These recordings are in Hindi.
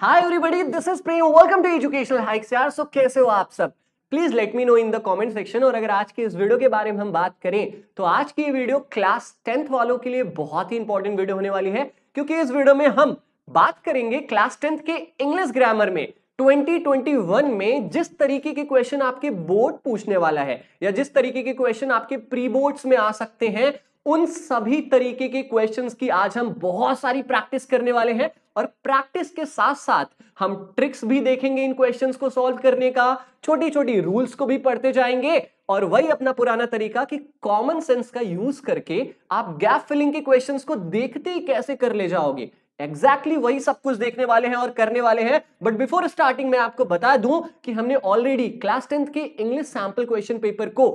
Hi everybody this is Prem welcome to educational hikes यार सो कैसे हो आप सब please let me know in the comment section और अगर आज के इस वीडियो के बारे में हम बात करें तो आज की ये वीडियो क्लास टेंथ वालों के लिए बहुत ही इंपॉर्टेंट वीडियो होने वाली है क्योंकि इस वीडियो में हम बात करेंगे क्लास टेंथ के इंग्लिश ग्रामर में 2021 में जिस तरीके के क्वेश्चन आपके बोर्ड पूछने वाला है या जिस तरीके के क्वेश्चन आपके प्री बोर्ड्स में आ सकते हैं उन सभी तरीके के क्वेश्चंस की आज हम बहुत सारी प्रैक्टिस करने वाले हैं और प्रैक्टिस के साथ साथ हम ट्रिक्स भी देखेंगे इन क्वेश्चंस को सॉल्व करने का छोटी छोटी रूल्स को भी पढ़ते जाएंगे और वही अपना पुराना तरीका कि कॉमन सेंस का यूज करके आप गैप फिलिंग के क्वेश्चन को देखते ही कैसे कर ले जाओगे एग्जैक्टली exactly वही सब कुछ देखने वाले हैं और करने वाले हैं बट बिफोर स्टार्टिंग मैं आपको बता दूं कि हमने ऑलरेडी क्लास टेंथ के इंग्लिश सैंपल क्वेश्चन पेपर को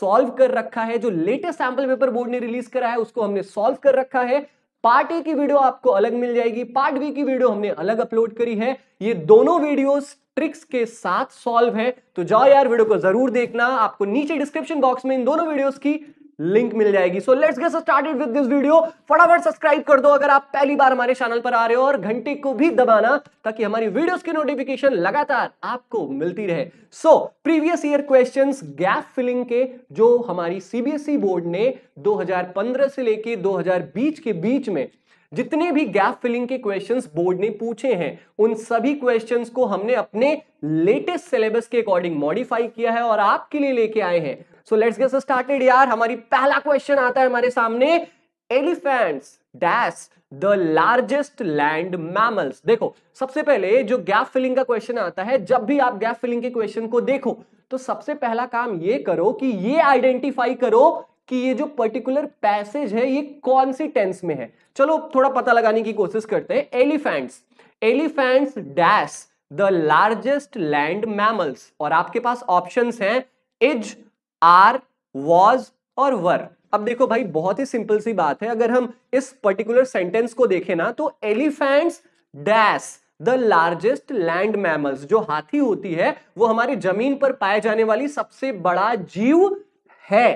सॉल्व कर रखा है जो लेटेस्ट सैंपल पेपर बोर्ड ने रिलीज करा है उसको हमने सॉल्व कर रखा है पार्ट ए की वीडियो आपको अलग मिल जाएगी पार्ट बी की वीडियो हमने अलग अपलोड करी है ये दोनों वीडियोस ट्रिक्स के साथ सॉल्व है तो जाओ यार वीडियो को जरूर देखना आपको नीचे डिस्क्रिप्शन बॉक्स में इन दोनों वीडियोस की लिंक मिल जाएगी so let's get started with this video फटाफट सब्सक्राइब कर दो अगर आप पहली बार हमारे चैनल पर आ रहे हो और घंटी को भी दबाना ताकि हमारी वीडियोस की नोटिफिकेशन लगातार आपको मिलती रहे so previous year questions gap filling के जो हमारी सीबीएसई बोर्ड e ने 2015 से लेके 2020 के बीच में जितने भी गैप फिलिंग के क्वेश्चंस बोर्ड ने पूछे हैं उन सभी क्वेश्चंस को हमने अपने लेटेस्ट सिलेबस के अकॉर्डिंग मॉडिफाई किया है और आपके लिए लेके आए हैं सो लेट्स गेट स्टार्टेड यार हमारी पहला क्वेश्चन आता है हमारे सामने elephants dash the largest land mammals देखो सबसे पहले जो गैप फिलिंग का क्वेश्चन आता है जब भी आप गैप फिलिंग के क्वेश्चन को देखो तो सबसे पहला काम ये करो कि ये आइडेंटिफाई करो कि ये जो पर्टिकुलर पैसेज है ये कौन से टेंस में है चलो थोड़ा पता लगाने की कोशिश करते हैं elephants elephants dash the largest land mammals और आपके पास ऑप्शंस हैं इज आर वॉज और वर अब देखो भाई बहुत ही सिंपल सी बात है अगर हम इस पर्टिकुलर सेंटेंस को देखें ना तो elephants dash the largest land mammals जो हाथी होती है वो हमारी जमीन पर पाए जाने वाली सबसे बड़ा जीव है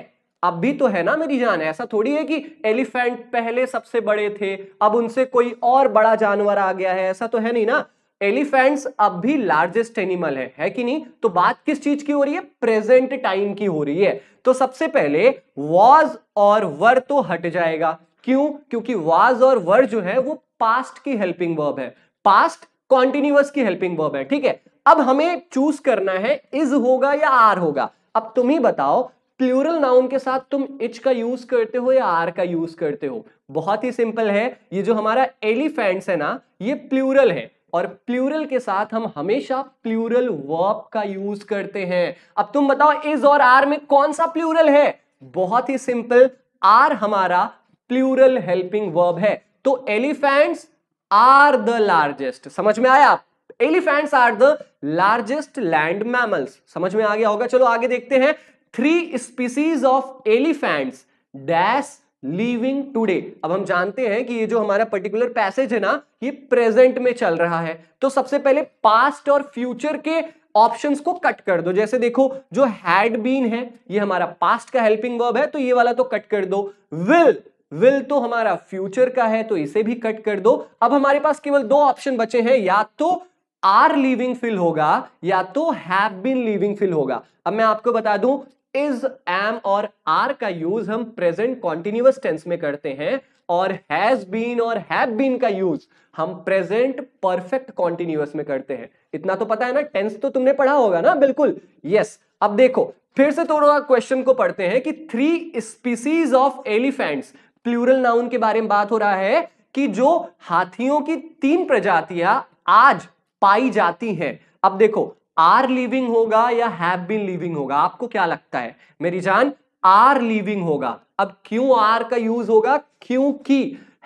अब भी तो है ना मेरी जान ऐसा थोड़ी है कि एलिफेंट पहले सबसे बड़े थे अब उनसे कोई और बड़ा जानवर आ गया है ऐसा तो है नहीं ना एलिफेंट्स अब भी लार्जेस्ट एनिमल है है कि नहीं तो बात किस चीज की हो रही है प्रेजेंट टाइम की हो रही है तो सबसे पहले वॉज और वर तो हट जाएगा क्यों क्योंकि वाज और वर जो है वो पास्ट की हेल्पिंग वर्ब है पास्ट कॉन्टिन्यूअस की हेल्पिंग वर्ब है ठीक है अब हमें चूज करना है इज होगा या आर होगा अब तुम ही बताओ प्लूरल नाउन के साथ तुम इच का यूज करते हो या आर का यूज करते हो बहुत ही सिंपल है ये जो हमारा एलिफेंट्स है ना ये प्लूरल है और प्लूरल के साथ हम हमेशा प्लूरल वर्ब का यूज करते हैं अब तुम बताओ इज और आर में कौन सा प्लूरल है बहुत ही सिंपल आर हमारा प्लूरल हेल्पिंग वर्ब है तो एलिफेंट्स आर द लार्जेस्ट समझ में आया elephants are the largest land mammals समझ में आ गया होगा चलो आगे देखते हैं three species of elephants dash living today अब हम जानते हैं कि ये जो हमारा पर्टिकुलर पैसेज है ना ये प्रेजेंट में चल रहा है तो सबसे पहले पास्ट और फ्यूचर के ऑप्शंस को कट कर दो जैसे देखो जो हैड बीन है ये हमारा पास्ट का हेल्पिंग वर्ब है तो ये वाला तो कट कर दो विल विल तो हमारा फ्यूचर का है तो इसे भी कट कर दो अब हमारे पास केवल दो ऑप्शन बचे हैं या तो आर लिविंग फिल होगा या तो हैव बीन लिविंग फिल होगा अब मैं आपको बता दूं इज एम और आर का यूज हम प्रेजेंट कॉन्टिन्यूस टेंस में करते हैं और हैज बीन और हैव बीन का यूज हम प्रेजेंट परफेक्ट कॉन्टिन्यूस में करते हैं इतना तो पता है ना टेंस तो तुमने पढ़ा होगा ना बिल्कुल यस yes. अब देखो फिर से थोड़ा क्वेश्चन को पढ़ते हैं कि three species of elephants plural noun के बारे में बात हो रहा है कि जो हाथियों की तीन प्रजातियां आज पाई जाती हैं अब देखो आर लिविंग होगा या हैव बीन लिविंग होगा आपको क्या लगता है मेरी जान आर लिविंग होगा अब क्यों आर का यूज होगा क्योंकि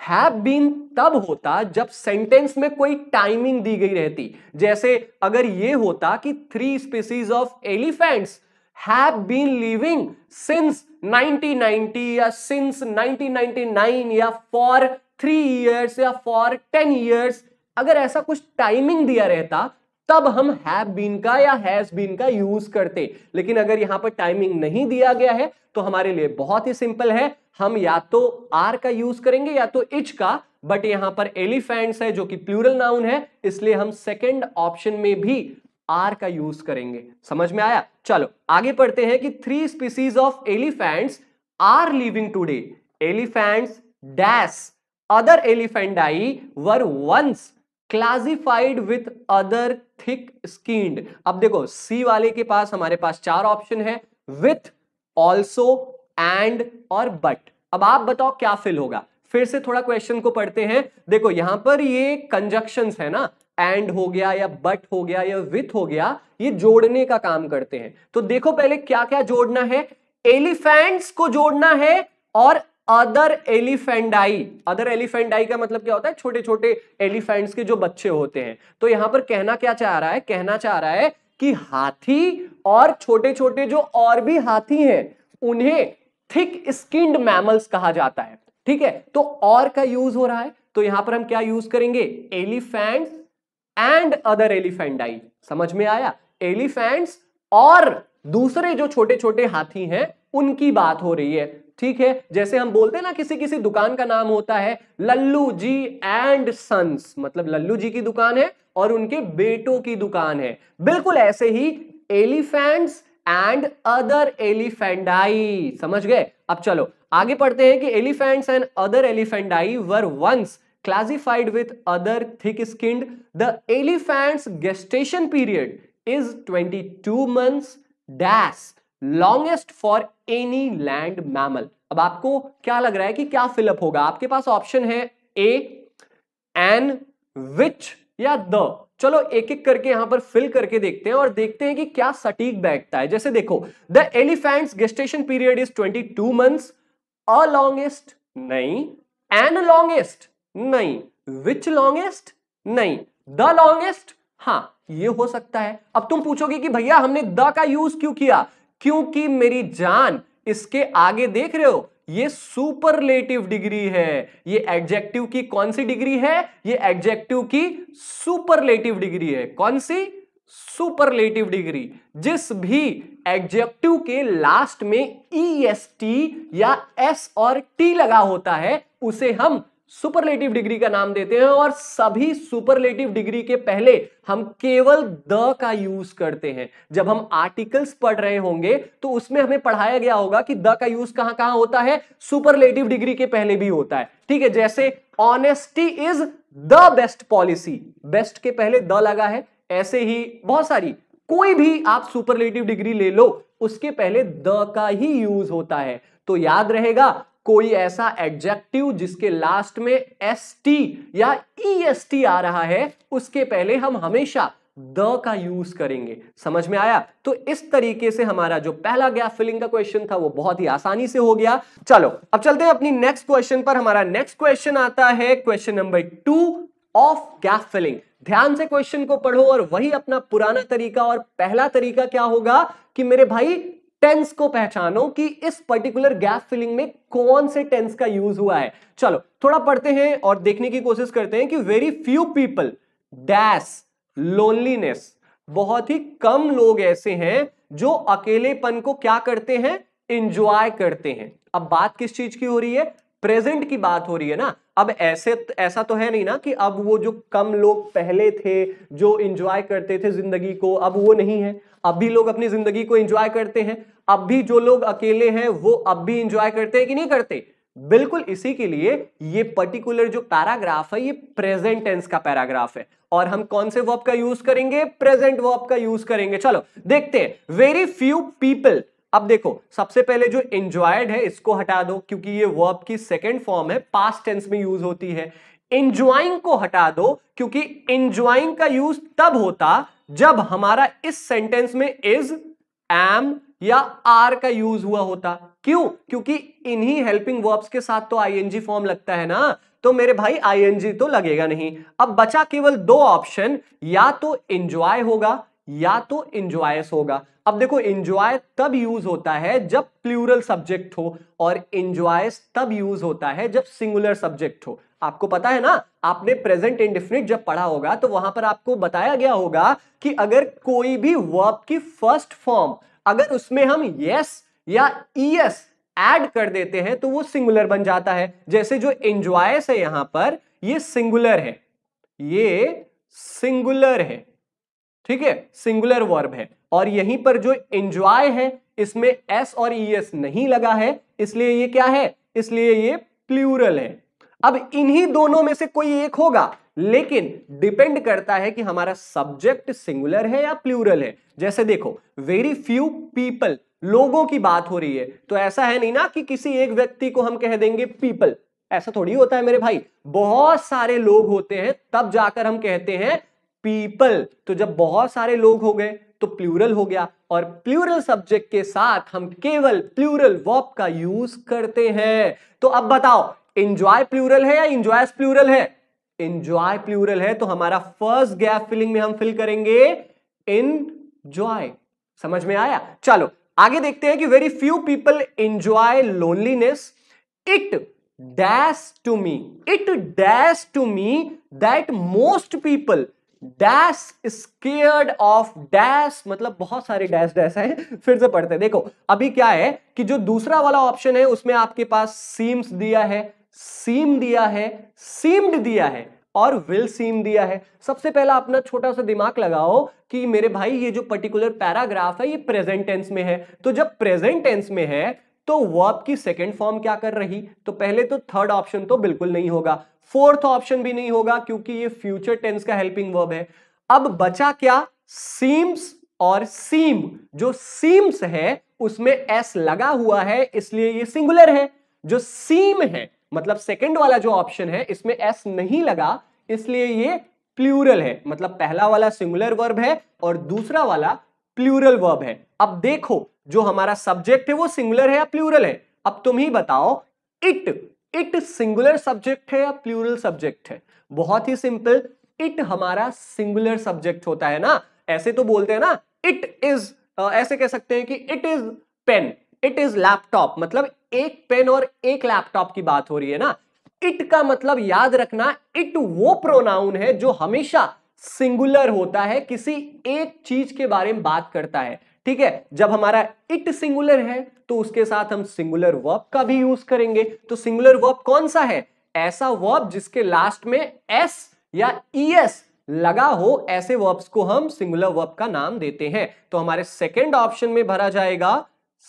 हैव बीन तब होता जब सेंटेंस में कोई टाइमिंग दी गई रहती जैसे अगर ये होता कि three species of elephants have been living since 1990 या सिंस 1999 या फॉर थ्री ईयर्स या फॉर टेन ईयर्स अगर ऐसा कुछ टाइमिंग दिया रहता तब हम हैव बीन का या हैज बीन का यूज करते लेकिन अगर यहां पर टाइमिंग नहीं दिया गया है तो हमारे लिए बहुत ही सिंपल है हम या तो आर का यूज करेंगे या तो इच का बट यहां पर एलिफेंट्स है जो कि प्लूरल नाउन है इसलिए हम सेकेंड ऑप्शन में भी आर का यूज करेंगे समझ में आया चलो आगे पढ़ते हैं कि three species of elephants are living today elephants dash other I were once classified with other thick skinned अब देखो सी वाले के पास हमारे पास चार ऑप्शन है विथ ऑल्सो एंड और बट अब आप बताओ क्या फिल होगा फिर से थोड़ा क्वेश्चन को पढ़ते हैं देखो यहां पर ये कंजक्शन है ना एंड हो गया या बट हो गया या विथ हो गया ये जोड़ने का काम करते हैं तो देखो पहले क्या क्या जोड़ना है एलिफेंट्स को जोड़ना है और अदर एलिफेंडाई अदर एलिफेंडाई का मतलब क्या होता है छोटे छोटे एलिफेंट्स के जो बच्चे होते हैं तो यहां पर कहना क्या चाह रहा है कहना चाह रहा है कि हाथी और छोटे छोटे जो और भी हाथी हैं उन्हें थिक स्किंड मैमल्स कहा जाता है ठीक है तो और का यूज हो रहा है तो यहां पर हम क्या यूज करेंगे एलिफेंट्स एंड अदर एलिफेंडाई समझ में आया एलिफेंट्स और दूसरे जो छोटे छोटे हाथी हैं उनकी बात हो रही है ठीक है जैसे हम बोलते हैं ना किसी किसी दुकान का नाम होता है लल्लू जी एंड सन्स मतलब लल्लू जी की दुकान है और उनके बेटों की दुकान है बिल्कुल ऐसे ही एलिफेंट्स एंड अदर एलिफेंडाई समझ गए अब चलो आगे पढ़ते हैं कि elephants and other elephantidae were once with other thick thick the elephants gestation period is twenty two months dash longest for any land mammal अब आपको क्या लग रहा है कि क्या फिलअप होगा आपके पास ऑप्शन है ए एन विच या द चलो एक एक करके यहां पर फिल करके देखते हैं और देखते हैं कि क्या सटीक बैठता है जैसे देखो the elephant gestation period is 22 months a longest नहीं एन लॉन्गेस्ट नहीं विच लॉन्गेस्ट नहीं द लॉन्गेस्ट हाँ ये हो सकता है अब तुम पूछोगे कि भैया हमने द का यूज क्यों किया क्योंकि मेरी जान इसके आगे देख रहे हो ये सुपरलेटिव डिग्री है ये एग्जेक्टिव की कौन सी डिग्री है ये एग्जेक्टिव की सुपरलेटिव डिग्री है कौन सी सुपरलेटिव डिग्री जिस भी एग्जेक्टिव के लास्ट में ई एस टी या एस और टी लगा होता है उसे हम सुपरलेटिव डिग्री का नाम देते हैं और सभी सुपरलेटिव डिग्री के पहले हम केवल द का यूज करते हैं जब हम आर्टिकल्स पढ़ रहे होंगे तो उसमें हमें पढ़ाया गया होगा कि द का यूज कहां कहां होता है सुपरलेटिव डिग्री के पहले भी होता है ठीक है जैसे honesty is the best policy best के पहले द लगा है ऐसे ही बहुत सारी कोई भी आप सुपरलेटिव डिग्री ले लो उसके पहले द का ही यूज होता है तो याद रहेगा कोई ऐसा एडजेक्टिव जिसके लास्ट में एस टी या ई एस टी आ रहा है उसके पहले हम हमेशा द का यूज करेंगे समझ में आया तो इस तरीके से हमारा जो पहला गैप फिलिंग का क्वेश्चन था वो बहुत ही आसानी से हो गया चलो अब चलते हैं अपनी नेक्स्ट क्वेश्चन पर हमारा नेक्स्ट क्वेश्चन आता है question number two of gap filling ध्यान से क्वेश्चन को पढ़ो और वही अपना पुराना तरीका और पहला तरीका क्या होगा कि मेरे भाई टेंस को पहचानो कि इस पर्टिकुलर गैप फिलिंग में कौन से टेंस का यूज हुआ है चलो थोड़ा पढ़ते हैं और देखने की कोशिश करते हैं कि very few people dash loneliness बहुत ही कम लोग ऐसे हैं जो अकेलेपन को क्या करते हैं इंजॉय करते हैं अब बात किस चीज की हो रही है प्रेजेंट की बात हो रही है ना अब ऐसे ऐसा तो है नहीं ना कि अब वो जो कम लोग पहले थे जो इंजॉय करते थे जिंदगी को अब वो नहीं है अब भी लोग अपनी जिंदगी को एंजॉय करते हैं अब भी जो लोग अकेले हैं वो अब भी इंजॉय करते हैं कि नहीं करते बिल्कुल इसी के लिए ये पर्टिकुलर जो पैराग्राफ है ये प्रेजेंट टेंस का पैराग्राफ है और हम कौन से वर्ब का यूज करेंगे प्रेजेंट वर्ब का यूज करेंगे चलो देखते हैं वेरी फ्यू पीपल अब देखो सबसे पहले जो इंजॉयड है इसको हटा दो क्योंकि ये वर्ब की सेकेंड फॉर्म है पास्ट टेंस में यूज होती है इंजॉइंग को हटा दो क्योंकि इंजॉइंग का यूज तब होता जब हमारा इस सेंटेंस में इज एम या आर का यूज हुआ होता क्यों क्योंकि इन्हीं हेल्पिंग वर्ब्स के साथ तो आईएनजी फॉर्म लगता है ना तो मेरे भाई आईएनजी तो लगेगा नहीं अब बचा केवल दो ऑप्शन या तो एंजॉय होगा या तो इंजॉयस होगा अब देखो इंजॉय तब यूज होता है जब प्लूरल सब्जेक्ट हो और इंजॉयस तब यूज होता है जब सिंगुलर सब्जेक्ट हो आपको पता है ना आपने प्रेजेंट इंडिफिनिट जब पढ़ा होगा तो वहां पर आपको बताया गया होगा कि अगर कोई भी वर्ब की फर्स्ट फॉर्म अगर उसमें हम यस या ईएस एड कर देते हैं तो वो सिंगुलर बन जाता है जैसे जो इंजॉयस है यहां पर ये सिंगुलर है ये सिंगुलर है ठीक है सिंगुलर वर्ब है और यहीं पर जो एंजॉय है इसमें एस और ई एस नहीं लगा है इसलिए ये क्या है इसलिए ये प्लूरल है अब इन्हीं दोनों में से कोई एक होगा लेकिन डिपेंड करता है कि हमारा सब्जेक्ट सिंगुलर है या प्लूरल है जैसे देखो वेरी फ्यू पीपल लोगों की बात हो रही है तो ऐसा है नहीं ना कि किसी एक व्यक्ति को हम कह देंगे पीपल ऐसा थोड़ी होता है मेरे भाई बहुत सारे लोग होते हैं तब जाकर हम कहते हैं पीपल तो जब बहुत सारे लोग हो गए तो प्लूरल हो गया और प्लूरल सब्जेक्ट के साथ हम केवल प्लूरल वॉप का यूज करते हैं तो अब बताओ इंजॉय प्लूरल है या इंजॉयस प्लूरल है इंजॉय प्लूरल है तो हमारा फर्स्ट गैप फिलिंग में हम फिल करेंगे इन जॉय समझ में आया चलो आगे देखते हैं कि very few people enjoy loneliness it dash to me it dash to me that most people dash scared of dash मतलब बहुत सारे डैश डैश है फिर से पढ़ते देखो अभी क्या है कि जो दूसरा वाला ऑप्शन है उसमें आपके पास सीम्स दिया है सीम दिया है सीम्ड दिया है और विल सीम दिया है सबसे पहला अपना छोटा सा दिमाग लगाओ कि मेरे भाई ये जो पर्टिकुलर पैराग्राफ है ये प्रेजेंट टेंस में है तो जब प्रेजेंट टेंस में है तो वर्ब की सेकेंड फॉर्म क्या कर रही तो पहले तो थर्ड ऑप्शन तो बिल्कुल नहीं होगा फोर्थ ऑप्शन भी नहीं होगा क्योंकि ये फ्यूचर टेंस का हेल्पिंग वर्ब है अब बचा क्या सीम्स और सीम जो सीम्स है उसमें एस लगा हुआ है इसलिए ये सिंगुलर है जो सीम है मतलब सेकंड वाला जो ऑप्शन है इसमें एस नहीं लगा इसलिए ये प्लूरल है मतलब पहला वाला सिंगुलर वर्ब है और दूसरा वाला प्लूरल वर्ब है अब देखो जो हमारा सब्जेक्ट है वो सिंगुलर है या प्लूरल है अब तुम ही बताओ इट इट सिंगुलर सब्जेक्ट है या प्लूरल सब्जेक्ट है बहुत ही सिंपल इट हमारा सिंगुलर सब्जेक्ट होता है ना ऐसे तो बोलते हैं ना इट इज ऐसे कह सकते हैं कि it is pen it is laptop मतलब एक पेन और एक लैपटॉप की बात हो रही है ना इट का मतलब याद रखना इट वो प्रोनाउन है जो हमेशा सिंगुलर होता है किसी एक चीज के बारे में बात करता है ठीक है जब हमारा इट सिंगुलर है तो उसके साथ हम सिंगुलर वर्ब का भी यूज करेंगे तो सिंगुलर वर्ब कौन सा है ऐसा वर्ब जिसके लास्ट में एस या ई एस लगा हो ऐसे वर्ब्स को हम सिंगुलर वर्ब का नाम देते हैं तो हमारे सेकेंड ऑप्शन में भरा जाएगा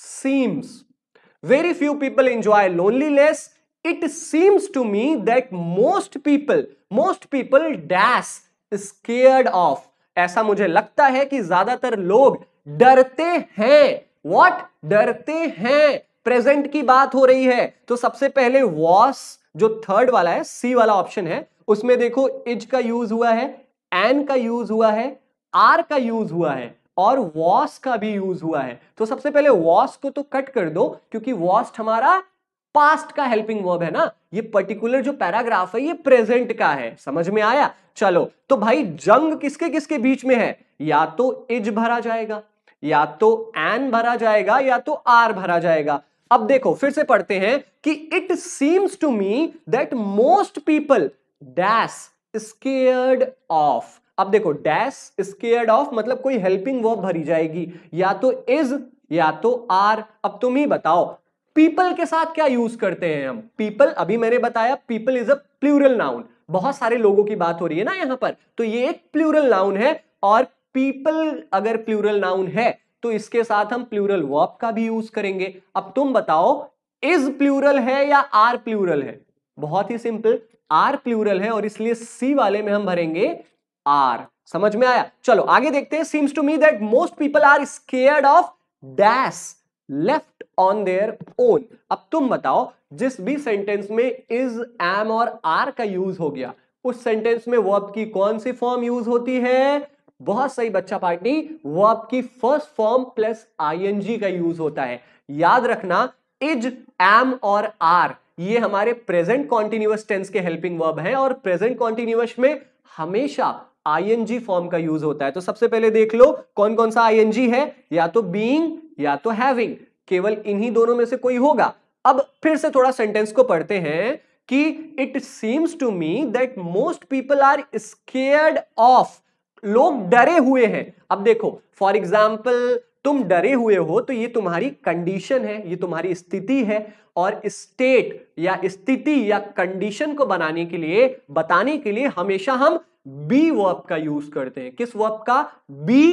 seems very few people enjoy loneliness it seems to me that most people most people dash scared of ऐसा मुझे लगता है कि ज्यादातर लोग डरते हैं वॉट डरते हैं प्रेजेंट की बात हो रही है तो सबसे पहले वॉस जो थर्ड वाला है सी वाला ऑप्शन है उसमें देखो इज का यूज हुआ है एन का यूज हुआ है आर का यूज हुआ है और वॉस का भी यूज हुआ है तो सबसे पहले वॉस को तो कट कर दो क्योंकि वॉस्ट हमारा पास्ट का हेल्पिंग वर्ब है ना ये पर्टिकुलर जो पैराग्राफ है ये प्रेजेंट का है समझ में आया चलो तो भाई जंग किसके किसके बीच में है या तो इज भरा जाएगा या तो एन भरा जाएगा या तो आर भरा जाएगा अब देखो फिर से पढ़ते हैं कि it seems to me that most people dash scared of अब देखो डैश स्केयर्ड ऑफ मतलब कोई हेल्पिंग वर्ब भरी जाएगी या तो इज या तो आर अब तुम ही बताओ पीपल के साथ क्या यूज करते हैं हम पीपल अभी मैंने बताया people is a plural noun बहुत सारे लोगों की बात हो रही है ना यहां पर तो ये एक प्लूरल नाउन है और पीपल अगर प्लूरल नाउन है तो इसके साथ हम प्लूरल वर्ब का भी यूज करेंगे अब तुम बताओ इज प्लूरल है या आर प्लूरल है बहुत ही सिंपल आर प्लूरल है और इसलिए सी वाले में हम भरेंगे आर समझ में आया चलो आगे देखते हैं seems to me that most people are scared of dash left on their own अब तुम बताओ जिस भी सेंटेंस में इज एम और आर का यूज हो गया उस सेंटेंस में वर्ब की कौन सी फॉर्म यूज होती है बहुत सही बच्चा पार्टी वो आपकी फर्स्ट फॉर्म प्लस आईएनजी का यूज होता है याद रखना इज एम और आर ये हमारे प्रेजेंट कॉन्टिन्यूस टेंस के हेल्पिंग वर्ब हैं और प्रेजेंट कॉन्टिन्यूस में हमेशा आईएनजी फॉर्म का यूज होता है तो सबसे पहले देख लो कौन कौन सा आईएनजी है या तो बीइंग या तो हैविंग केवल इन्हीं दोनों में से कोई होगा अब फिर से थोड़ा सेंटेंस को पढ़ते हैं कि it seems to me that most people are scared of लोग डरे हुए हैं अब देखो फॉर एग्जाम्पल तुम डरे हुए हो तो ये तुम्हारी कंडीशन है ये तुम्हारी स्थिति है और स्टेट या स्थिति या कंडीशन को बनाने के लिए बताने के लिए हमेशा हम बी वर्ब का यूज करते हैं किस वर्ब का बी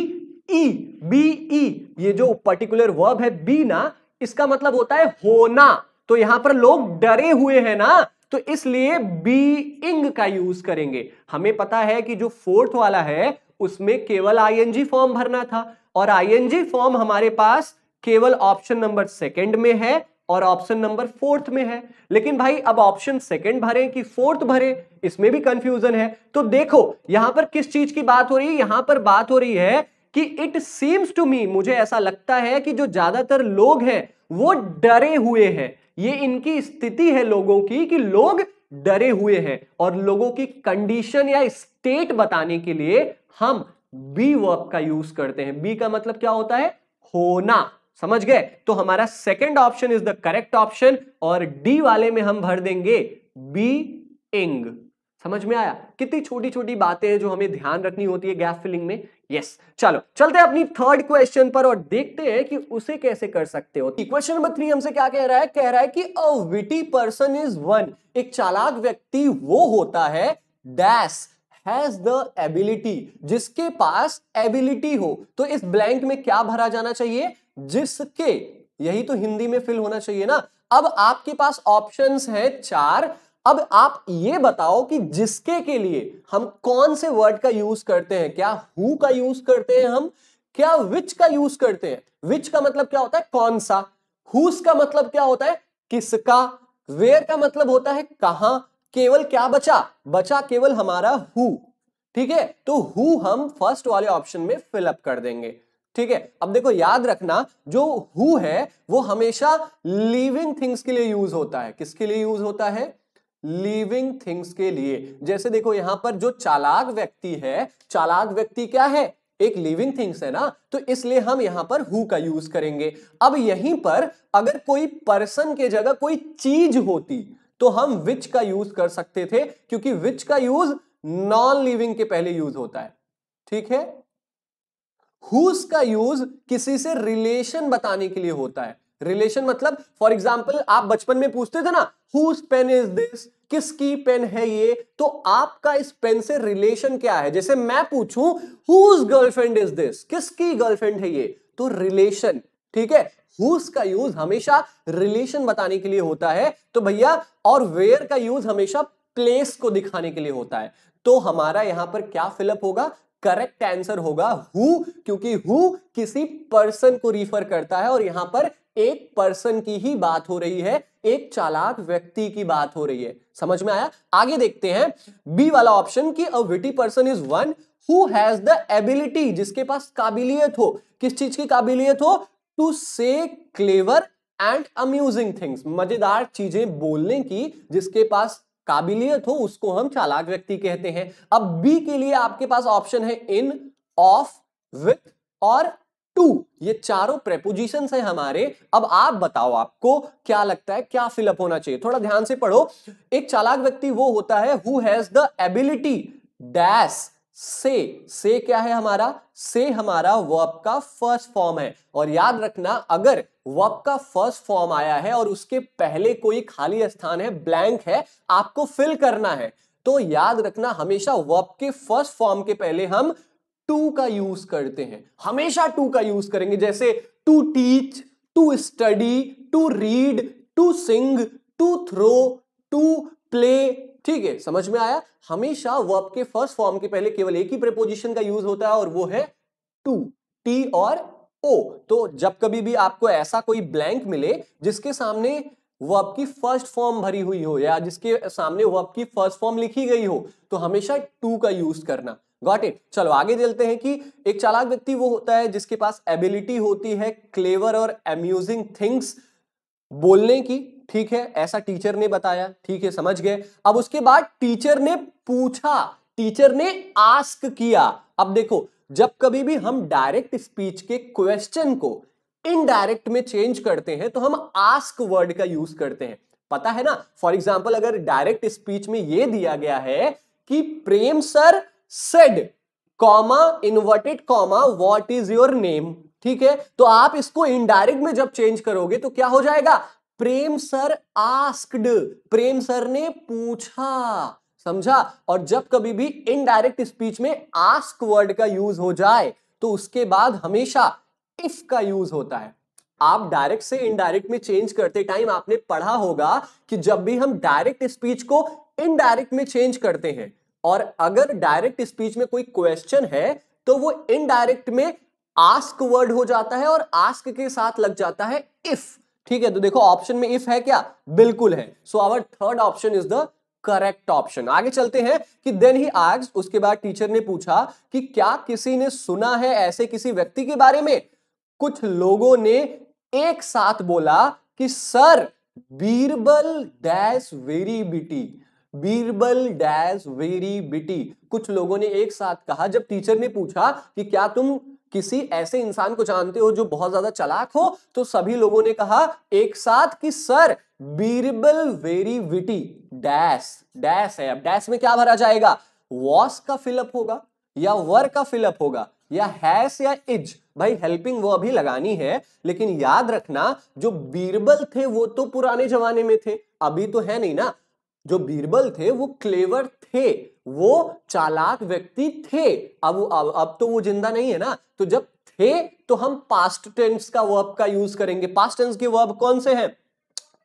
ई बी ई ये जो पर्टिकुलर वर्ब है बी ना इसका मतलब होता है होना तो यहां पर लोग डरे हुए हैं ना तो इसलिए बीइंग का यूज करेंगे हमें पता है कि जो फोर्थ वाला है उसमें केवल आईएनजी फॉर्म भरना था और आईएनजी फॉर्म हमारे पास केवल ऑप्शन नंबर सेकंड में है और ऑप्शन नंबर फोर्थ में है लेकिन भाई अब ऑप्शन सेकंड भरे कि फोर्थ भरे इसमें भी कंफ्यूजन है तो देखो यहां पर किस चीज की बात हो रही है यहां पर बात हो रही है कि इट सीम्स टू मी मुझे ऐसा लगता है कि जो ज्यादातर लोग हैं वो डरे हुए हैं ये इनकी स्थिति है लोगों की कि लोग डरे हुए हैं और लोगों की कंडीशन या स्टेट बताने के लिए हम बी वर्ब का यूज करते हैं बी का मतलब क्या होता है होना समझ गए तो हमारा second option is the correct option और डी वाले में हम भर देंगे बी इंग समझ में आया कितनी छोटी छोटी बातें हैं जो हमें ध्यान रखनी होती है गैप फिलिंग में यस चलो चलते हैं अपनी थर्ड क्वेश्चन पर और देखते हैं कि उसे कैसे कर सकते हो क्वेश्चन नंबर थ्री हमसे क्या कह रहा है कह रहा है कि a witty person is one एक चालाक व्यक्ति वो होता है डैश हैज द एबिलिटी जिसके पास एबिलिटी हो तो इस ब्लैंक में क्या भरा जाना चाहिए जिसके यही तो हिंदी में फिल होना चाहिए ना अब आपके पास ऑप्शंस है चार अब आप ये बताओ कि जिसके के लिए हम कौन से वर्ड का यूज करते हैं क्या हु का यूज करते हैं हम क्या विच का यूज करते हैं विच का मतलब क्या होता है कौन सा हुस का मतलब क्या होता है किसका वेयर का मतलब होता है कहां केवल क्या बचा बचा केवल हमारा हु ठीक है तो हु हम फर्स्ट वाले ऑप्शन में फिलअप कर देंगे ठीक है अब देखो याद रखना जो हु है वो हमेशा लिविंग थिंग्स के लिए यूज होता है किसके लिए यूज होता है लिविंग थिंग्स के लिए जैसे देखो यहां पर जो चालाक व्यक्ति है चालाक व्यक्ति क्या है एक लिविंग थिंग्स है ना तो इसलिए हम यहां पर हु का यूज करेंगे अब यहीं पर अगर कोई पर्सन के जगह कोई चीज होती तो हम विच का यूज कर सकते थे क्योंकि विच का यूज नॉन लिविंग के पहले यूज होता है ठीक है हुज का यूज किसी से रिलेशन बताने के लिए होता है रिलेशन मतलब फॉर एग्जाम्पल आप बचपन में पूछते थे ना हुज पेन इज दिस किसकी पेन है ये तो आपका इस पेन से रिलेशन क्या है जैसे मैं पूछूं हुज गर्लफ्रेंड इज दिस किसकी गर्लफ्रेंड है ये तो रिलेशन ठीक है हुज का यूज हमेशा रिलेशन बताने के लिए होता है तो भैया और वेयर का यूज हमेशा प्लेस को दिखाने के लिए होता है तो हमारा यहां पर क्या फिलअप होगा करेक्ट आंसर होगा हु क्योंकि हु किसी पर्सन को रिफर करता है और यहां पर एक पर्सन की ही बात हो रही है एक चालाक व्यक्ति की बात हो रही है समझ में आया आगे देखते हैं बी वाला ऑप्शन की a witty person is one who has the ability जिसके पास काबिलियत हो किस चीज की काबिलियत हो टू से क्लेवर एंड अम्यूजिंग थिंग्स मजेदार चीजें बोलने की जिसके पास काबिलियत हो उसको हम चालाक व्यक्ति कहते हैं अब बी के लिए आपके पास ऑप्शन है इन ऑफ विथ और टू ये चारों प्रेपोजिशन है हमारे अब आप बताओ आपको क्या लगता है क्या फिलअप होना चाहिए थोड़ा ध्यान से पढ़ो एक चालाक व्यक्ति वो होता है who has the ability dash से से क्या है हमारा से हमारा वर्ब का फर्स्ट फॉर्म है और याद रखना अगर वर्ब का फर्स्ट फॉर्म आया है और उसके पहले कोई खाली स्थान है ब्लैंक है आपको फिल करना है तो याद रखना हमेशा वर्ब के फर्स्ट फॉर्म के पहले हम टू का यूज करते हैं हमेशा टू का यूज करेंगे जैसे to teach to study to read to sing to throw to play ठीक है समझ में आया हमेशा वो आपके फर्स्ट फॉर्म के पहले केवल एक ही प्रेपोजिशन का यूज होता है और वो है टू टी और ओ तो जब कभी भी आपको ऐसा कोई ब्लैंक मिले जिसके सामने वो आपकी फर्स्ट फॉर्म भरी हुई हो या जिसके सामने वो आपकी फर्स्ट फॉर्म लिखी गई हो तो हमेशा टू का यूज करना गॉट इट चलो आगे चलते हैं कि एक चालाक व्यक्ति वो होता है जिसके पास एबिलिटी होती है क्लेवर और अम्यूजिंग थिंग्स बोलने की ठीक है ऐसा टीचर ने बताया ठीक है समझ गए अब उसके बाद टीचर ने पूछा टीचर ने आस्क किया अब देखो जब कभी भी हम डायरेक्ट स्पीच के क्वेश्चन को इनडायरेक्ट में चेंज करते हैं तो हम आस्क वर्ड का यूज करते हैं पता है ना फॉर एग्जाम्पल अगर डायरेक्ट स्पीच में यह दिया गया है कि Prem sir said comma inverted comma what is your name ठीक है तो आप इसको इनडायरेक्ट में जब चेंज करोगे तो क्या हो जाएगा Prem sir asked Prem sir ने पूछा समझा और जब कभी भी इनडायरेक्ट स्पीच में आस्क वर्ड का यूज हो जाए तो उसके बाद हमेशा इफ का यूज होता है आप डायरेक्ट से इनडायरेक्ट में चेंज करते टाइम आपने पढ़ा होगा कि जब भी हम डायरेक्ट स्पीच को इनडायरेक्ट में चेंज करते हैं और अगर डायरेक्ट स्पीच में कोई क्वेश्चन है तो वो इनडायरेक्ट में आस्क वर्ड हो जाता है और आस्क के साथ लग जाता है इफ ठीक है तो देखो ऑप्शन में इफ है क्या बिल्कुल है so our third option is the correct option आगे चलते हैं कि देन ही आग उसके बाद टीचर ने पूछा कि क्या किसी ने सुना है ऐसे किसी व्यक्ति के बारे में कुछ लोगों ने एक साथ बोला कि सर बीरबल डैश वेरी बिटी बीरबल डैश वेरी बिटी कुछ लोगों ने एक साथ कहा जब टीचर ने पूछा कि क्या तुम किसी ऐसे इंसान को जानते हो जो बहुत ज्यादा चलाक हो तो सभी लोगों ने कहा एक साथ कि sir Birbal very witty dash dash है अब डैश में क्या भरा जाएगा वॉस का फिलअप होगा या वर का फिलअप होगा या हैस या इज भाई हेल्पिंग वो अभी लगानी है लेकिन याद रखना जो बीरबल थे वो तो पुराने जमाने में थे अभी तो है नहीं ना जो बीरबल थे वो क्लेवर थे वो चालाक व्यक्ति थे अब अब, अब तो वो जिंदा नहीं है ना तो जब थे तो हम पास्ट टेंस का वर्ब का यूज करेंगे पास्ट टेंस के वर्ब कौन से हैं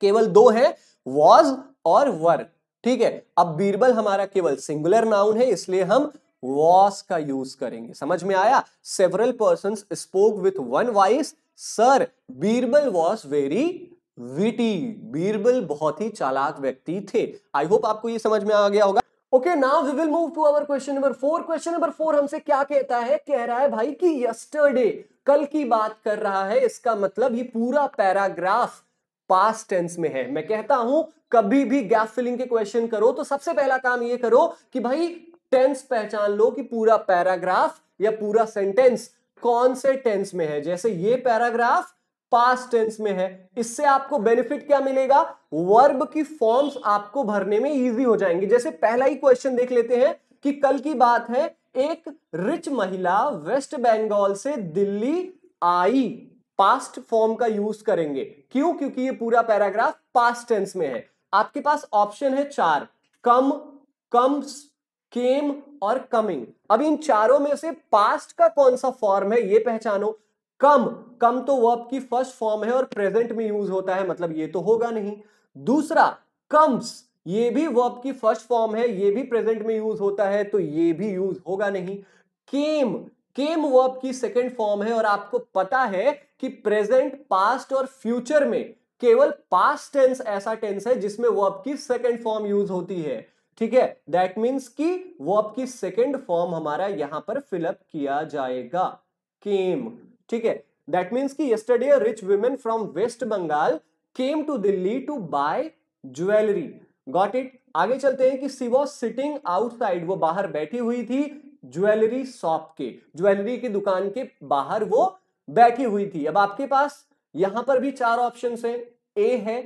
केवल दो हैं वॉज और वर ठीक है अब बीरबल हमारा केवल सिंगुलर नाउन है इसलिए हम वॉस का यूज करेंगे समझ में आया several person spoke with one voice sir Birbal was very witty Birbal बहुत ही चालाक व्यक्ति थे आई होप आपको ये समझ में आ गया होगा okay now we will move to our question number four question number four हमसे क्या कहता है कह रहा है भाई कि यस्टरडे कल की बात कर रहा है इसका मतलब ये पूरा पैराग्राफ पास टेंस में है मैं कहता हूं कभी भी गैप फिलिंग के क्वेश्चन करो तो सबसे पहला काम ये करो कि भाई टेंस पहचान लो कि पूरा पैराग्राफ या पूरा सेंटेंस कौन से टेंस में है जैसे ये पैराग्राफ पास टेंस में है इससे आपको बेनिफिट क्या मिलेगा वर्ब की फॉर्म्स आपको भरने में इजी हो जाएंगे जैसे पहला ही क्वेश्चन देख लेते हैं कि कल की बात है एक रिच महिला वेस्ट बंगाल से दिल्ली आई पास्ट फॉर्म का यूज करेंगे क्यों क्योंकि ये पूरा पैराग्राफ पास्ट टेंस में है आपके पास ऑप्शन है चार कम कम्स केम और कमिंग अब इन चारों में से पास्ट का कौन सा फॉर्म है ये पहचानो कम कम तो वर्ब की फर्स्ट फॉर्म है और प्रेजेंट में यूज होता है मतलब ये तो होगा नहीं दूसरा कम्स ये भी वर्ब की फर्स्ट फॉर्म है ये भी प्रेजेंट में यूज होता है तो ये भी यूज होगा नहीं केम केम वर्ब की सेकेंड फॉर्म है और आपको पता है कि प्रेजेंट पास्ट और फ्यूचर में केवल पास्ट टेंस ऐसा टेंस है जिसमें वर्ब की सेकेंड फॉर्म यूज होती है ठीक है दैट मीन्स कि वर्ब की सेकेंड फॉर्म हमारा यहां पर फिलअप किया जाएगा केम ठीक है दैट मीन्स की yesterday rich women from West Bengal came to Delhi to buy jewellery got it आगे चलते हैं कि सी वॉज सिटिंग आउटसाइड वो बाहर बैठी हुई थी ज्वेलरी शॉप के ज्वेलरी की दुकान के बाहर वो बैठी हुई थी अब आपके पास यहां पर भी चार ऑप्शन है ए है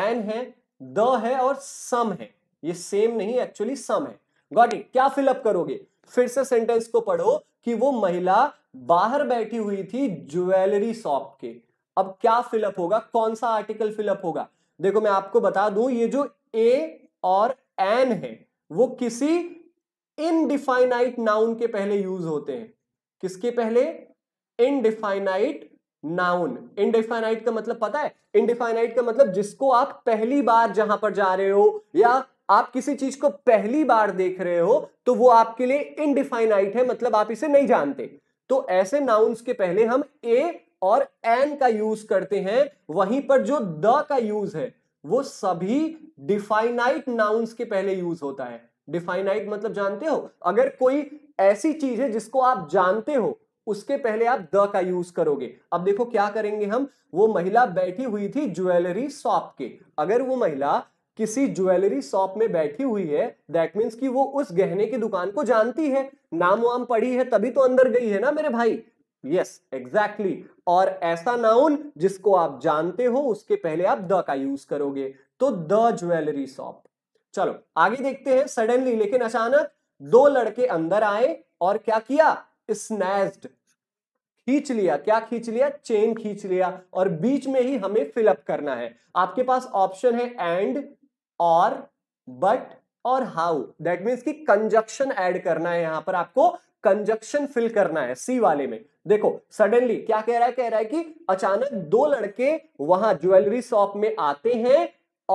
एन है द है और सम है ये सेम नहीं एक्चुअली सम है गॉट इट क्या फिलअप करोगे फिर से सेंटेंस को पढ़ो कि वो महिला बाहर बैठी हुई थी ज्वेलरी शॉप के अब क्या फिलअप होगा कौन सा आर्टिकल फिलअप होगा देखो मैं आपको बता दूं ये जो ए और एन है वो किसी इनडिफाइनाइट नाउन के पहले यूज होते हैं किसके पहले इनडिफाइनाइट नाउन इनडिफाइनाइट का मतलब पता है इनडिफाइनाइट का मतलब जिसको आप पहली बार जहां पर जा रहे हो या आप किसी चीज को पहली बार देख रहे हो तो वो आपके लिए इनडिफाइनाइट है मतलब आप इसे नहीं जानते तो ऐसे नाउन्स के पहले हम ए और एन का यूज करते हैं वहीं पर जो द का यूज है वो सभी डिफाइनाइट नाउन्स के पहले यूज होता है डिफाइनाइट मतलब जानते हो अगर कोई ऐसी चीज है जिसको आप जानते हो उसके पहले आप द का यूज करोगे अब देखो क्या करेंगे हम वो महिला बैठी हुई थी ज्वेलरी शॉप के अगर वो महिला किसी ज्वेलरी शॉप में बैठी हुई है दैट मीन्स कि वो उस गहने की दुकान को जानती है नाम वाम पड़ी है तभी तो अंदर गई है ना मेरे भाई यस एग्जैक्टली exactly. और ऐसा नाउन जिसको आप जानते हो उसके पहले आप द का यूज करोगे तो द ज्वेलरी शॉप चलो आगे देखते हैं सडनली लेकिन अचानक दो लड़के अंदर आए और क्या किया स्नैच्ड खींच लिया क्या खींच लिया चेन खींच लिया और बीच में ही हमें फिलअप करना है आपके पास ऑप्शन है एंड और बट और हाउ दैट मीन्स कि कंजक्शन ऐड करना है यहां पर आपको कंजक्शन फिल करना है सी वाले में देखो सडनली क्या कह रहा है कह रहा है कि अचानक दो लड़के वहां ज्वेलरी शॉप में आते हैं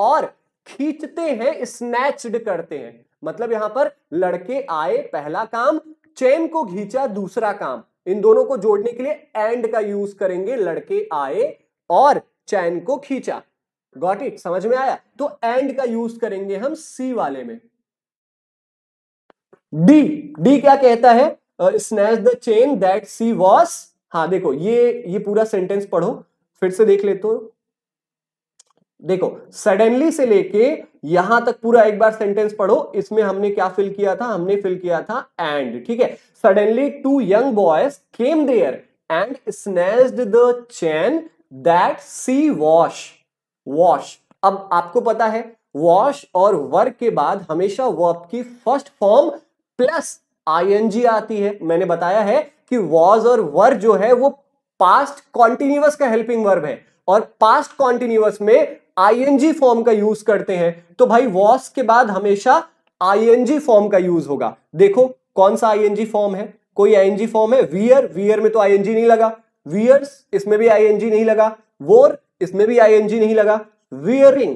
और खींचते हैं स्नैच्ड करते हैं मतलब यहां पर लड़के आए पहला काम चेन को खींचा दूसरा काम इन दोनों को जोड़ने के लिए एंड का यूज करेंगे लड़के आए और चैन को खींचा गॉट इट समझ में आया तो एंड का यूज करेंगे हम सी वाले में डी डी क्या कहता है snatch the chain that she was हाँ देखो ये ये पूरा सेंटेंस पढ़ो फिर से देख लेते हो देखो सडनली से लेके यहां तक पूरा एक बार सेंटेंस पढ़ो इसमें हमने क्या फिल किया था हमने फिल किया था एंड ठीक है suddenly two young boys came there and snatched the chain that she was was अब आपको पता है वॉश और वर्क के बाद हमेशा वर्ब की फर्स्ट फॉर्म प्लस आईएनजी आती है मैंने बताया है कि वॉज और वर जो है वो पास्ट कॉन्टिन्यूस का हेल्पिंग वर्ब है और पास्ट कॉन्टिन्यूस में आईएनजी फॉर्म का यूज करते हैं तो भाई वॉस के बाद हमेशा आईएनजी फॉर्म का यूज होगा देखो कौन सा आईएनजी फॉर्म है कोई आईएनजी फॉर्म है वियर वियर में तो आईएनजी नहीं लगा वियर इसमें भी आईएनजी नहीं लगा वोर इसमें भी आईएनजी नहीं लगा वियरिंग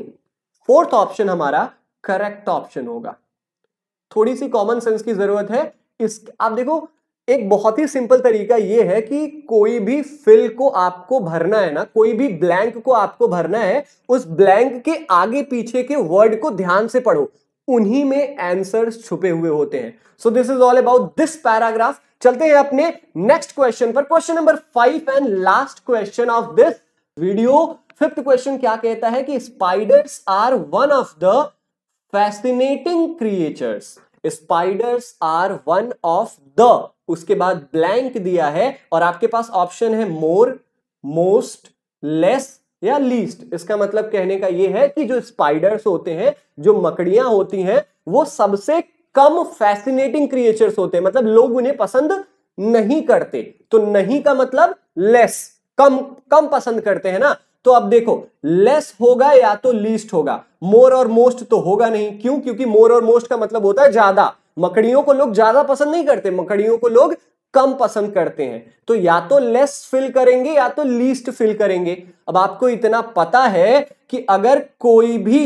फोर्थ ऑप्शन हमारा करेक्ट ऑप्शन होगा थोड़ी सी कॉमन सेंस की जरूरत है इस आप देखो एक बहुत ही सिंपल तरीका यह है कि कोई भी फिल को आपको भरना है ना कोई भी ब्लैंक को आपको भरना है उस ब्लैंक के आगे पीछे के वर्ड को ध्यान से पढ़ो उन्हीं में आंसर्स छुपे हुए होते हैं so this is all about this paragraph चलते हैं अपने नेक्स्ट क्वेश्चन पर question number five and last question of this video fifth question क्या कहता है कि spiders are one of the fascinating creatures spiders are one of the उसके बाद ब्लैंक दिया है और आपके पास ऑप्शन है मोर मोस्ट लेस या लीस्ट इसका मतलब कहने का यह है कि जो स्पाइडर्स होते हैं जो मकड़ियां होती हैं वो सबसे कम फैसिनेटिंग क्रिएचर्स होते हैं मतलब लोग उन्हें पसंद नहीं करते तो नहीं का मतलब लेस कम कम पसंद करते हैं ना तो अब देखो लेस होगा या तो लीस्ट होगा मोर और मोस्ट तो होगा नहीं क्यों क्योंकि मोर और मोस्ट का मतलब होता है ज्यादा मकड़ियों को लोग ज्यादा पसंद नहीं करते मकड़ियों को लोग कम पसंद करते हैं तो या तो लेस फिल करेंगे या तो लीस्ट फिल करेंगे अब आपको इतना पता है कि अगर कोई भी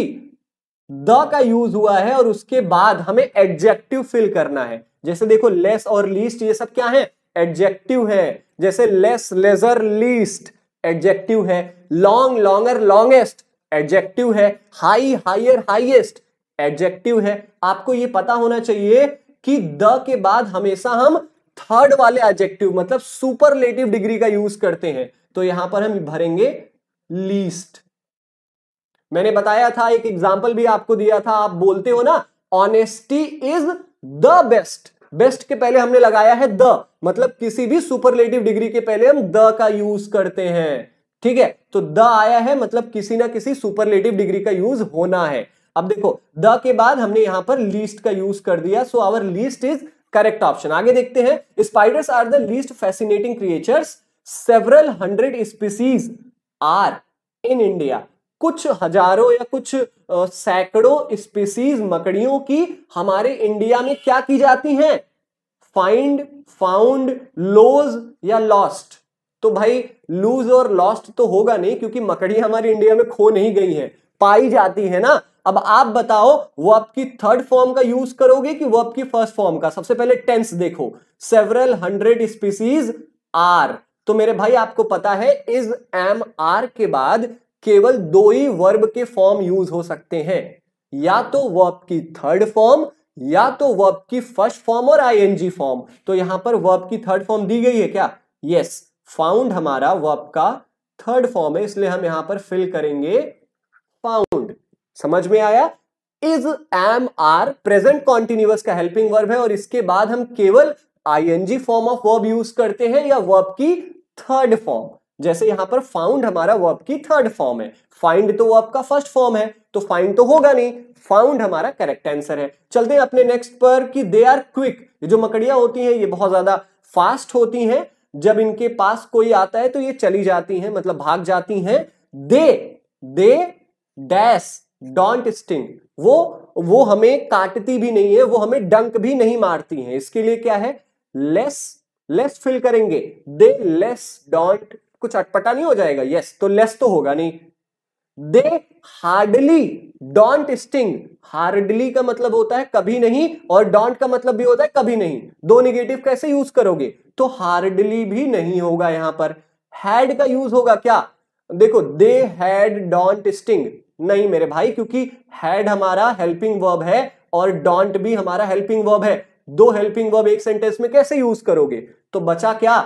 द का यूज हुआ है और उसके बाद हमें एडजेक्टिव फिल करना है जैसे देखो लेस और लीस्ट ये सब क्या है एडजेक्टिव है जैसे लेस लेजर लीस्ट एडजेक्टिव है लॉन्ग लॉन्गर लॉन्गेस्ट एडजेक्टिव है हाई हाइयर हाइएस्ट एडजेक्टिव है आपको ये पता होना चाहिए कि द के बाद हमेशा हम थर्ड वाले एडजेक्टिव मतलब सुपरलेटिव डिग्री का यूज करते हैं तो यहां पर हम भरेंगे लीस्ट मैंने बताया था एक एग्जाम्पल भी आपको दिया था आप बोलते हो ना honesty is the best best के पहले हमने लगाया है द मतलब किसी भी सुपरलेटिव डिग्री के पहले हम द का यूज करते हैं ठीक है तो द आया है मतलब किसी ना किसी सुपरलेटिव डिग्री का यूज होना है अब देखो द के बाद हमने यहां पर लीस्ट का यूज कर दिया so our least is correct option आगे देखते हैं spiders are the least fascinating creatures several hundred species are in India कुछ हजारों या कुछ सैकड़ों स्पीसीज मकड़ियों की हमारे इंडिया में क्या की जाती हैं फाइंड फाउंड लोज या लॉस्ट तो भाई लूज और लॉस्ट तो होगा नहीं क्योंकि मकड़ी हमारी इंडिया में खो नहीं गई है पाई जाती है ना अब आप बताओ वो आपकी थर्ड फॉर्म का यूज करोगे कि वो आपकी फर्स्ट फॉर्म का सबसे पहले टेंस देखो सेवरल हंड्रेड स्पीसीज आर तो मेरे भाई आपको पता है इज एम आर के बाद केवल दो ही वर्ब के फॉर्म यूज हो सकते हैं या तो वर्ब की थर्ड फॉर्म या तो वर्ब की फर्स्ट फॉर्म और आईएनजी फॉर्म तो यहां पर वर्ब की थर्ड फॉर्म दी गई है क्या यस फाउंड हमारा वर्ब का थर्ड फॉर्म है इसलिए हम यहां पर फिल करेंगे फाउंड समझ में आया is am are present continuous का हेल्पिंग वर्ब है और इसके बाद हम केवल ING form of verb use करते हैं या वर्ब की थर्ड फॉर्म जैसे यहां पर फाउंड हमारा वर्ब की थर्ड फॉर्म है फाइंड तो वर्ब का फर्स्ट फॉर्म है तो फाइंड तो होगा नहीं फाउंड हमारा करेक्ट आंसर है चलते हैं अपने नेक्स्ट पर कि दे आर क्विक ये जो मकड़ियां होती हैं ये बहुत ज्यादा फास्ट होती हैं जब इनके पास कोई आता है तो ये चली जाती हैं मतलब भाग जाती हैं they they dash don't sting वो वो हमें काटती भी नहीं है वो हमें डंक भी नहीं मारती है इसके लिए क्या है लेस लेस फिल करेंगे दे लेस डोंट कुछ अटपटा नहीं हो जाएगा यस तो लेस तो होगा नहीं they hardly don't sting hardly का मतलब होता है कभी नहीं और डोंट का मतलब भी होता है कभी नहीं दो निगेटिव कैसे यूज करोगे तो हार्डली भी नहीं होगा यहां पर हैड का यूज होगा क्या देखो दे हैड डोंट स्टिंग नहीं मेरे भाई क्योंकि हैड हमारा हेल्पिंग वर्ब है और डोंट भी हमारा हेल्पिंग वर्ब है दो हेल्पिंग वर्ब एक सेंटेंस में कैसे यूज करोगे तो बचा क्या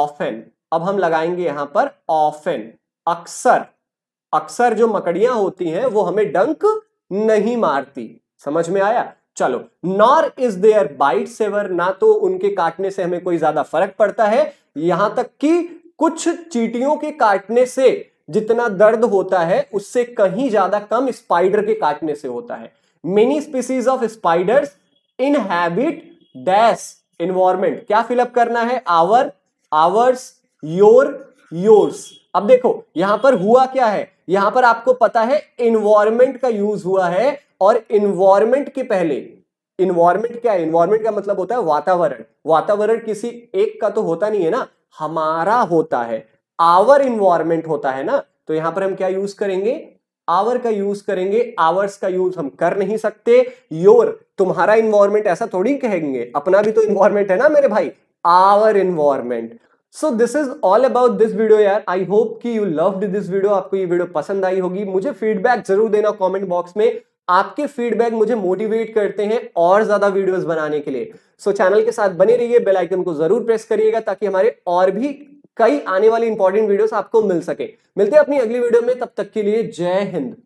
ऑफेन अब हम लगाएंगे यहां पर ऑफेन अक्सर अक्सर जो मकड़ियां होती हैं वो हमें डंक नहीं मारती समझ में आया चलो nor is there bite severe ना तो उनके काटने से हमें कोई ज्यादा फर्क पड़ता है यहां तक कि कुछ चीटियों के काटने से जितना दर्द होता है उससे कहीं ज्यादा कम स्पाइडर के काटने से होता है many species of spiders inhabit dash environment क्या फिलअप करना है आवर आवर्स योर योर्स अब देखो यहां पर हुआ क्या है यहां पर आपको पता है इन्वायरमेंट का यूज हुआ है और इन्वायरमेंट के पहले इन्वायरमेंट क्या है इन्वायरमेंट का मतलब होता है वातावरण वातावरण किसी एक का तो होता नहीं है ना हमारा होता है आवर इन्वायरमेंट होता है ना तो यहां पर हम क्या यूज करेंगे आवर का यूज करेंगे आवर्स का यूज हम कर नहीं सकते योर तुम्हारा इन्वायरमेंट ऐसा थोड़ी कहेंगे अपना भी तो इन्वायरमेंट है ना मेरे भाई our environment so this is all about this video यार आई होप कि यू लव्ड दिस वीडियो आपको ये वीडियो पसंद आई होगी मुझे फीडबैक जरूर देना कमेंट बॉक्स में आपके फीडबैक मुझे मोटिवेट करते हैं और ज्यादा वीडियोस बनाने के लिए सो so, चैनल के साथ बने रहिए बेल आइकन को जरूर प्रेस करिएगा ताकि हमारे और भी कई आने वाली इंपॉर्टेंट वीडियोस आपको मिल सके मिलते हैं अपनी अगली वीडियो में तब तक के लिए जय हिंद